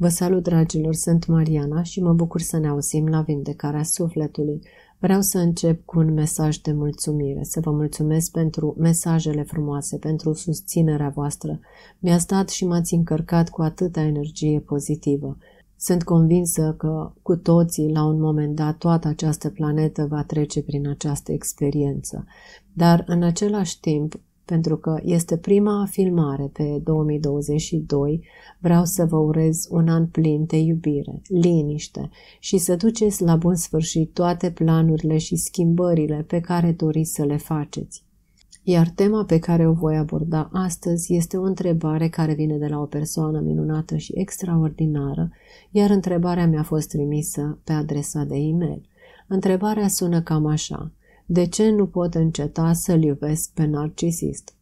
Vă salut, dragilor, sunt Mariana și mă bucur să ne auzim la Vindecarea Sufletului. Vreau să încep cu un mesaj de mulțumire, să vă mulțumesc pentru mesajele frumoase, pentru susținerea voastră. Mi-ați dat și m-ați încărcat cu atâta energie pozitivă. Sunt convinsă că cu toții, la un moment dat, toată această planetă va trece prin această experiență. Dar, în același timp, pentru că este prima filmare pe 2022. Vreau să vă urez un an plin de iubire, liniște și să duceți la bun sfârșit toate planurile și schimbările pe care doriți să le faceți. Iar tema pe care o voi aborda astăzi este o întrebare care vine de la o persoană minunată și extraordinară, iar întrebarea mi-a fost trimisă pe adresa de e-mail. Întrebarea sună cam așa de ce nu pot înceta să-l iubesc pe narcisist?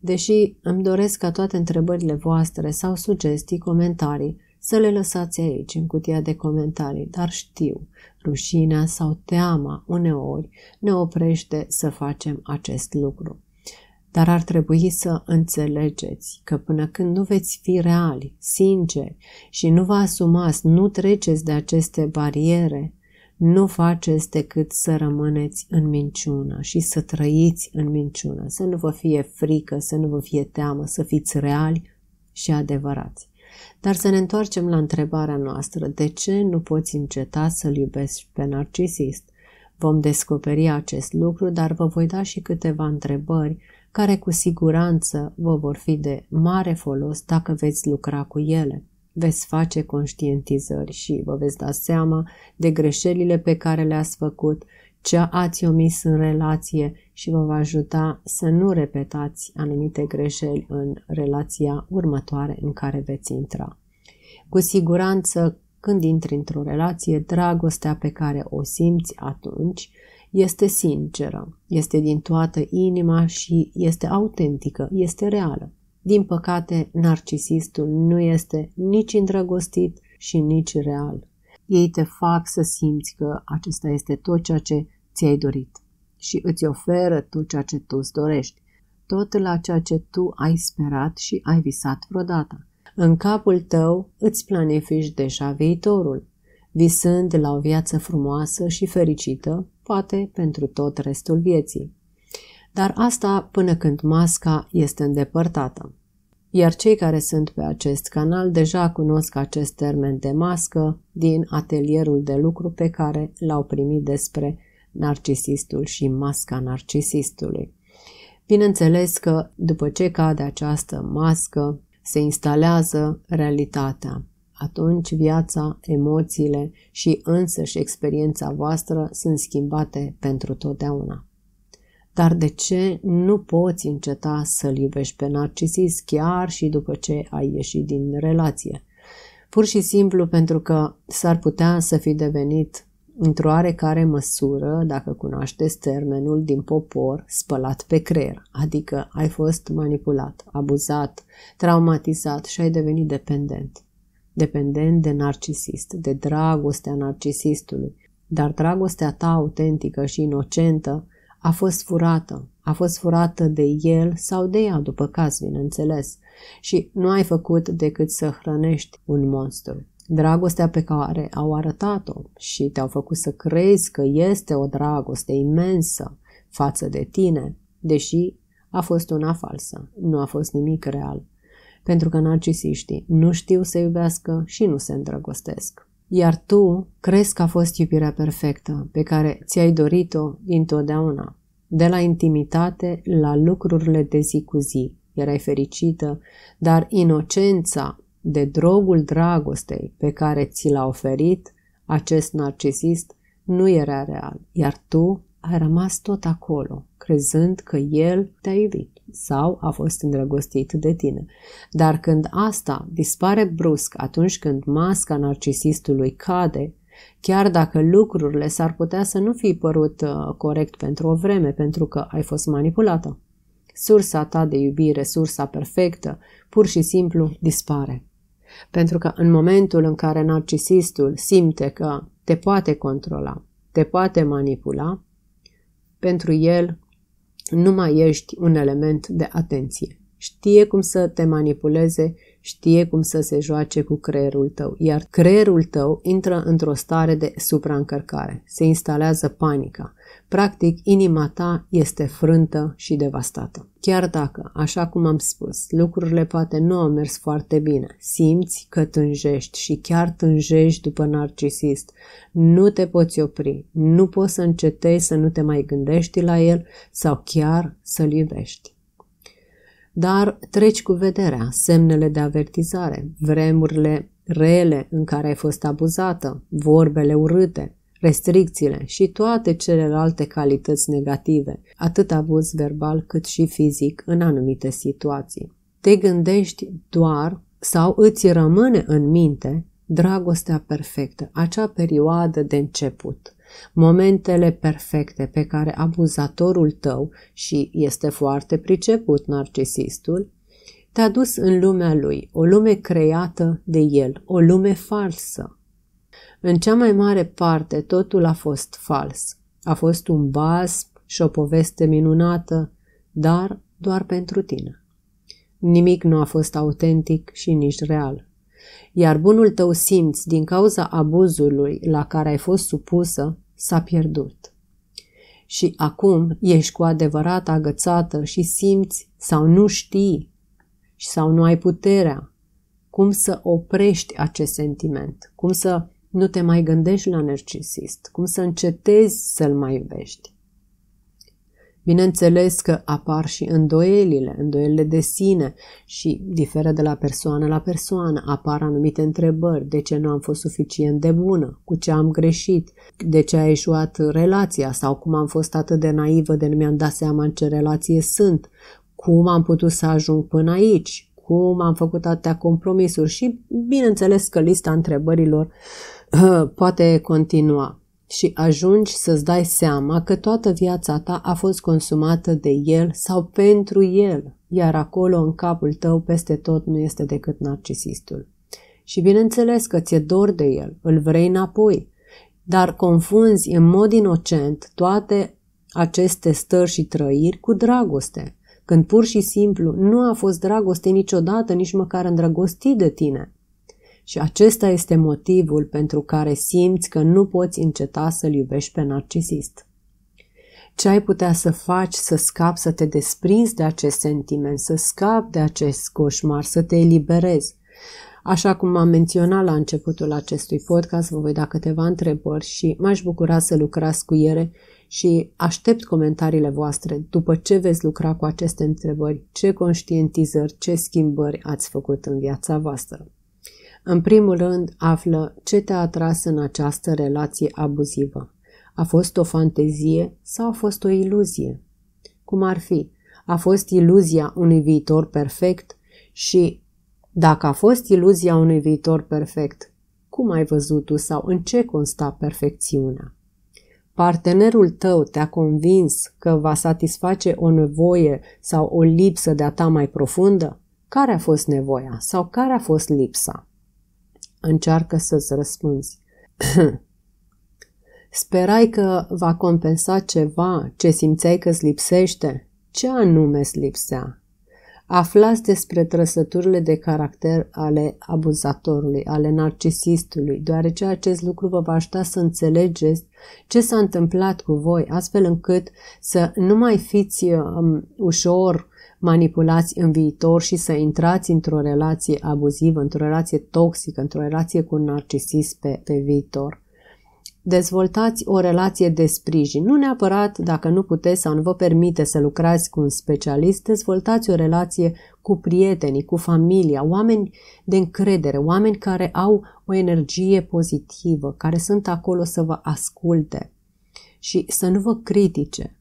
Deși îmi doresc ca toate întrebările voastre sau sugestii, comentarii, să le lăsați aici, în cutia de comentarii, dar știu, rușinea sau teama uneori ne oprește să facem acest lucru. Dar ar trebui să înțelegeți că până când nu veți fi reali, sinceri și nu vă asumați, nu treceți de aceste bariere, nu faceți decât să rămâneți în minciună și să trăiți în minciună, să nu vă fie frică, să nu vă fie teamă, să fiți reali și adevărați. Dar să ne întoarcem la întrebarea noastră, de ce nu poți înceta să-l iubești pe narcisist? Vom descoperi acest lucru, dar vă voi da și câteva întrebări care cu siguranță vă vor fi de mare folos dacă veți lucra cu ele veți face conștientizări și vă veți da seama de greșelile pe care le-ați făcut, ce ați omis în relație și vă va ajuta să nu repetați anumite greșeli în relația următoare în care veți intra. Cu siguranță, când intri într-o relație, dragostea pe care o simți atunci este sinceră, este din toată inima și este autentică, este reală. Din păcate, narcisistul nu este nici îndrăgostit și nici real. Ei te fac să simți că acesta este tot ceea ce ți-ai dorit și îți oferă tot ceea ce tu îți dorești, tot la ceea ce tu ai sperat și ai visat vreodată. În capul tău îți planifici deja viitorul, visând la o viață frumoasă și fericită, poate pentru tot restul vieții dar asta până când masca este îndepărtată. Iar cei care sunt pe acest canal deja cunosc acest termen de mască din atelierul de lucru pe care l-au primit despre narcisistul și masca narcisistului. Bineînțeles că după ce cade această mască, se instalează realitatea. Atunci viața, emoțiile și însăși experiența voastră sunt schimbate pentru totdeauna. Dar de ce nu poți înceta să-l iubești pe narcisist chiar și după ce ai ieșit din relație? Pur și simplu pentru că s-ar putea să fi devenit într-o oarecare măsură, dacă cunoașteți termenul din popor, spălat pe creier, adică ai fost manipulat, abuzat, traumatizat și ai devenit dependent. Dependent de narcisist, de dragostea narcisistului. Dar dragostea ta autentică și inocentă a fost furată, a fost furată de el sau de ea, după caz, bineînțeles, și nu ai făcut decât să hrănești un monstru. Dragostea pe care au arătat-o și te-au făcut să crezi că este o dragoste imensă față de tine, deși a fost una falsă, nu a fost nimic real, pentru că narcisiștii nu știu să iubească și nu se îndrăgostesc iar tu crezi că a fost iubirea perfectă pe care ți-ai dorit-o întotdeauna, De la intimitate la lucrurile de zi cu zi erai fericită, dar inocența de drogul dragostei pe care ți l-a oferit acest narcisist nu era real, iar tu a rămas tot acolo, crezând că el te-a iubit sau a fost îndrăgostit de tine. Dar când asta dispare brusc atunci când masca narcisistului cade, chiar dacă lucrurile s-ar putea să nu fi părut uh, corect pentru o vreme, pentru că ai fost manipulată. Sursa ta de iubire, sursa perfectă, pur și simplu dispare. Pentru că în momentul în care narcisistul simte că te poate controla, te poate manipula, pentru el, nu mai ești un element de atenție. Știe cum să te manipuleze, știe cum să se joace cu creierul tău, iar creierul tău intră într-o stare de supraîncărcare. Se instalează panica. Practic, inima ta este frântă și devastată. Chiar dacă, așa cum am spus, lucrurile poate nu au mers foarte bine, simți că tânjești și chiar tânjești după narcisist, nu te poți opri, nu poți să încetezi să nu te mai gândești la el sau chiar să-l iubești dar treci cu vederea semnele de avertizare, vremurile rele în care ai fost abuzată, vorbele urâte, restricțiile și toate celelalte calități negative, atât abuz verbal cât și fizic în anumite situații. Te gândești doar sau îți rămâne în minte dragostea perfectă, acea perioadă de început, momentele perfecte pe care abuzatorul tău și este foarte priceput narcisistul, te-a dus în lumea lui, o lume creată de el, o lume falsă, în cea mai mare parte totul a fost fals. A fost un basm și o poveste minunată, dar doar pentru tine. Nimic nu a fost autentic și nici real. Iar bunul tău simț, din cauza abuzului la care ai fost supusă, s-a pierdut. Și acum ești cu adevărat agățată și simți sau nu știi și sau nu ai puterea cum să oprești acest sentiment, cum să nu te mai gândești la narcisist, cum să încetezi să-l mai iubești. Bineînțeles că apar și îndoielile, îndoielile de sine și diferă de la persoană la persoană. Apar anumite întrebări, de ce nu am fost suficient de bună, cu ce am greșit, de ce a ieșuat relația sau cum am fost atât de naivă de nu mi-am dat seama în ce relație sunt, cum am putut să ajung până aici, cum am făcut atâtea compromisuri și bineînțeles că lista întrebărilor uh, poate continua și ajungi să-ți dai seama că toată viața ta a fost consumată de el sau pentru el, iar acolo în capul tău peste tot nu este decât narcisistul. Și bineînțeles că ți-e dor de el, îl vrei înapoi, dar confunzi în mod inocent toate aceste stări și trăiri cu dragoste, când pur și simplu nu a fost dragoste niciodată, nici măcar îndrăgostit de tine – și acesta este motivul pentru care simți că nu poți înceta să-l iubești pe narcisist. Ce ai putea să faci să scapi, să te desprinzi de acest sentiment, să scapi de acest coșmar, să te eliberezi? Așa cum am menționat la începutul acestui podcast, vă voi da câteva întrebări și m-aș bucura să lucrați cu ele și aștept comentariile voastre după ce veți lucra cu aceste întrebări, ce conștientizări, ce schimbări ați făcut în viața voastră. În primul rând, află ce te-a atras în această relație abuzivă. A fost o fantezie sau a fost o iluzie? Cum ar fi? A fost iluzia unui viitor perfect și dacă a fost iluzia unui viitor perfect, cum ai văzut tu sau în ce consta perfecțiunea? Partenerul tău te-a convins că va satisface o nevoie sau o lipsă de-a ta mai profundă? Care a fost nevoia sau care a fost lipsa? Încearcă să-ți răspunzi. Sperai că va compensa ceva ce simțeai că ți lipsește? Ce anume îți lipsea? aflați despre trăsăturile de caracter ale abuzatorului, ale narcisistului, deoarece acest lucru vă va ajuta să înțelegeți ce s-a întâmplat cu voi, astfel încât să nu mai fiți um, ușor manipulați în viitor și să intrați într-o relație abuzivă, într-o relație toxică, într-o relație cu un narcisist pe, pe viitor dezvoltați o relație de sprijin. Nu neapărat dacă nu puteți sau nu vă permite să lucrați cu un specialist, dezvoltați o relație cu prietenii, cu familia, oameni de încredere, oameni care au o energie pozitivă, care sunt acolo să vă asculte și să nu vă critique.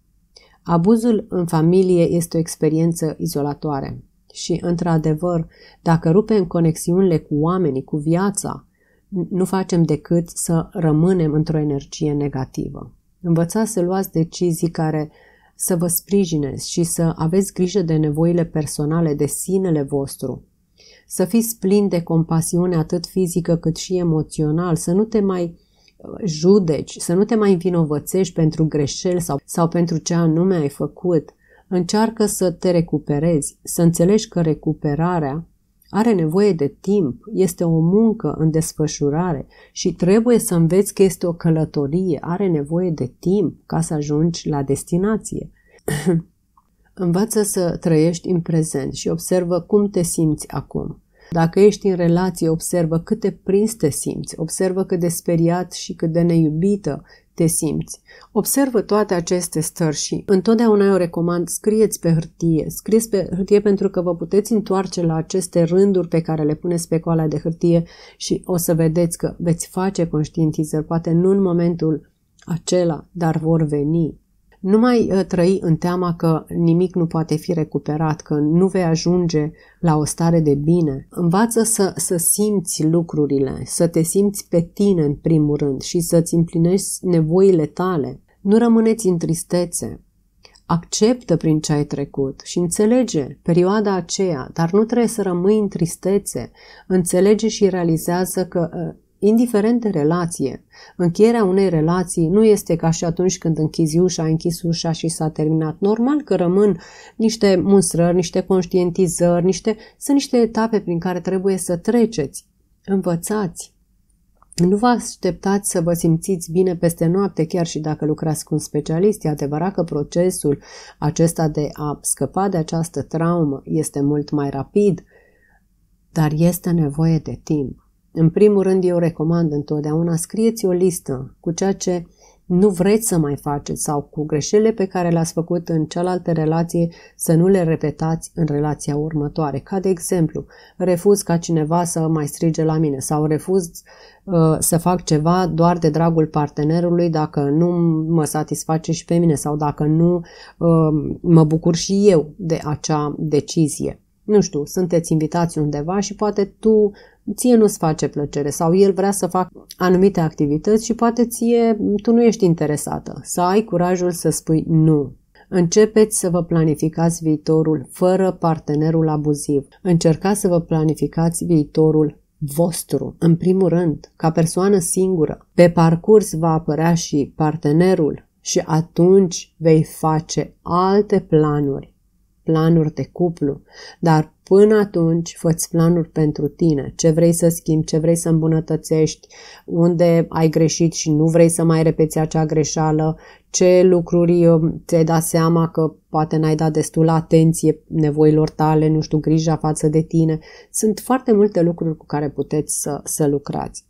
Abuzul în familie este o experiență izolatoare și, într-adevăr, dacă rupem conexiunile cu oamenii, cu viața, nu facem decât să rămânem într-o energie negativă. Învățați să luați decizii care să vă sprijine și să aveți grijă de nevoile personale, de sinele vostru. Să fiți plin de compasiune atât fizică cât și emoțional, să nu te mai uh, judeci, să nu te mai învinovățești pentru greșeli sau, sau pentru ce anume ai făcut. Încearcă să te recuperezi, să înțelegi că recuperarea are nevoie de timp, este o muncă în desfășurare și trebuie să înveți că este o călătorie, are nevoie de timp ca să ajungi la destinație. Învață să trăiești în prezent și observă cum te simți acum. Dacă ești în relație, observă cât de prins te simți, observă cât de speriat și cât de neiubită te simți. Observă toate aceste stări și întotdeauna eu recomand scrieți pe hârtie. Scrieți pe hârtie pentru că vă puteți întoarce la aceste rânduri pe care le puneți pe coala de hârtie și o să vedeți că veți face conștientizări, poate nu în momentul acela, dar vor veni. Nu mai uh, trăi în teama că nimic nu poate fi recuperat, că nu vei ajunge la o stare de bine. Învață să, să simți lucrurile, să te simți pe tine în primul rând și să-ți împlinești nevoile tale. Nu rămâneți în tristețe. Acceptă prin ce ai trecut și înțelege perioada aceea, dar nu trebuie să rămâi în tristețe. Înțelege și realizează că uh, Indiferent de relație, încheierea unei relații nu este ca și atunci când închizi ușa, ai închis ușa și s-a terminat. Normal că rămân niște mustrări, niște conștientizări, niște, sunt niște etape prin care trebuie să treceți. Învățați. Nu vă așteptați să vă simțiți bine peste noapte, chiar și dacă lucrați cu un specialist. E adevărat că procesul acesta de a scăpa de această traumă este mult mai rapid, dar este nevoie de timp. În primul rând, eu recomand întotdeauna, scrieți o listă cu ceea ce nu vreți să mai faceți sau cu greșelile pe care le-ați făcut în cealaltă relație să nu le repetați în relația următoare. Ca de exemplu, refuz ca cineva să mai strige la mine sau refuz uh, să fac ceva doar de dragul partenerului dacă nu mă satisface și pe mine sau dacă nu uh, mă bucur și eu de acea decizie. Nu știu, sunteți invitați undeva și poate tu, ție nu-ți face plăcere sau el vrea să facă anumite activități și poate ție, tu nu ești interesată. Să ai curajul să spui nu, Începeți să vă planificați viitorul fără partenerul abuziv. Încercați să vă planificați viitorul vostru, în primul rând, ca persoană singură. Pe parcurs va apărea și partenerul și atunci vei face alte planuri planuri de cuplu, dar până atunci fă-ți planuri pentru tine, ce vrei să schimbi, ce vrei să îmbunătățești, unde ai greșit și nu vrei să mai repeți acea greșeală, ce lucruri um, ți-ai dat seama că poate n-ai dat destul atenție nevoilor tale, nu știu, grija față de tine. Sunt foarte multe lucruri cu care puteți să, să lucrați.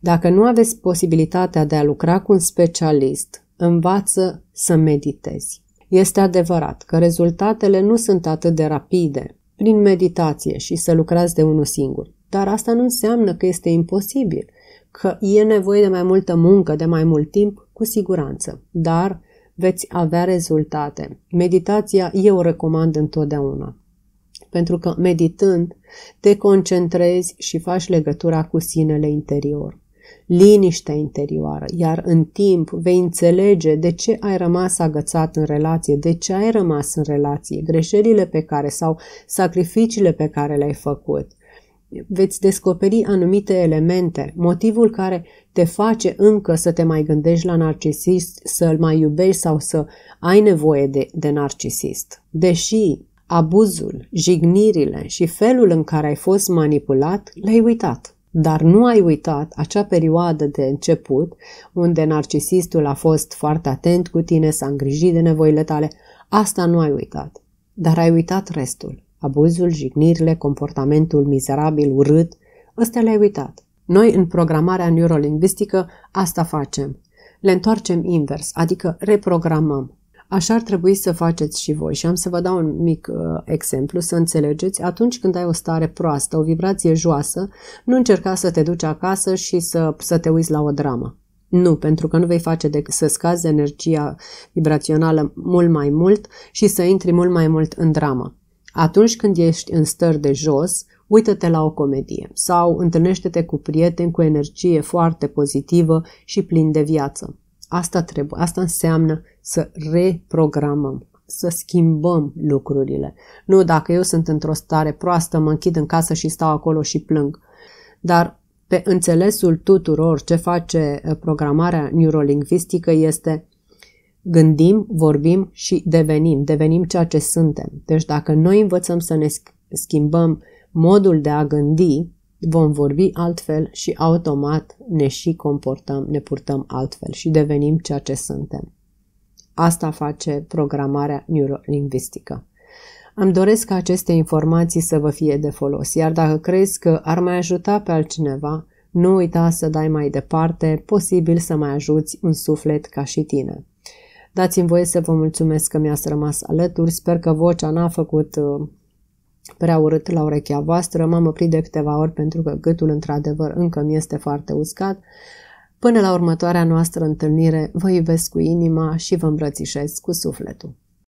Dacă nu aveți posibilitatea de a lucra cu un specialist, învață să meditezi. Este adevărat că rezultatele nu sunt atât de rapide prin meditație și să lucrați de unul singur, dar asta nu înseamnă că este imposibil, că e nevoie de mai multă muncă, de mai mult timp, cu siguranță, dar veți avea rezultate. Meditația eu o recomand întotdeauna, pentru că meditând te concentrezi și faci legătura cu sinele interior liniștea interioară, iar în timp vei înțelege de ce ai rămas agățat în relație, de ce ai rămas în relație, greșelile pe care sau sacrificiile pe care le-ai făcut. Veți descoperi anumite elemente, motivul care te face încă să te mai gândești la narcisist, să-l mai iubești sau să ai nevoie de, de narcisist. Deși abuzul, jignirile și felul în care ai fost manipulat le-ai uitat dar nu ai uitat acea perioadă de început unde narcisistul a fost foarte atent cu tine, s-a îngrijit de nevoile tale. Asta nu ai uitat, dar ai uitat restul. Abuzul, jignirile, comportamentul mizerabil, urât, ăstea le-ai uitat. Noi, în programarea neurolingvistică, asta facem. Le întoarcem invers, adică reprogramăm. Așa ar trebui să faceți și voi și am să vă dau un mic uh, exemplu să înțelegeți. Atunci când ai o stare proastă, o vibrație joasă, nu încerca să te duci acasă și să, să te uiți la o dramă. Nu, pentru că nu vei face decât să scazi energia vibrațională mult mai mult și să intri mult mai mult în dramă. Atunci când ești în stări de jos, uită-te la o comedie sau întâlnește-te cu prieteni cu energie foarte pozitivă și plin de viață. Asta trebuie, asta înseamnă să reprogramăm, să schimbăm lucrurile. Nu dacă eu sunt într-o stare proastă, mă închid în casă și stau acolo și plâng. Dar pe înțelesul tuturor ce face ă, programarea neurolingvistică este gândim, vorbim și devenim, devenim ceea ce suntem. Deci dacă noi învățăm să ne schimbăm modul de a gândi, vom vorbi altfel și automat ne și comportăm, ne purtăm altfel și devenim ceea ce suntem. Asta face programarea neurolingvistică. Îmi doresc ca aceste informații să vă fie de folos, iar dacă crezi că ar mai ajuta pe altcineva, nu uita să dai mai departe, posibil să mai ajuți un suflet ca și tine. Dați-mi voie să vă mulțumesc că mi-ați rămas alături, sper că vocea n-a făcut uh, prea urât la urechea voastră, m-am oprit de câteva ori pentru că gâtul într-adevăr încă mi este foarte uscat. Până la următoarea noastră întâlnire, vă iubesc cu inima și vă îmbrățișez cu sufletul.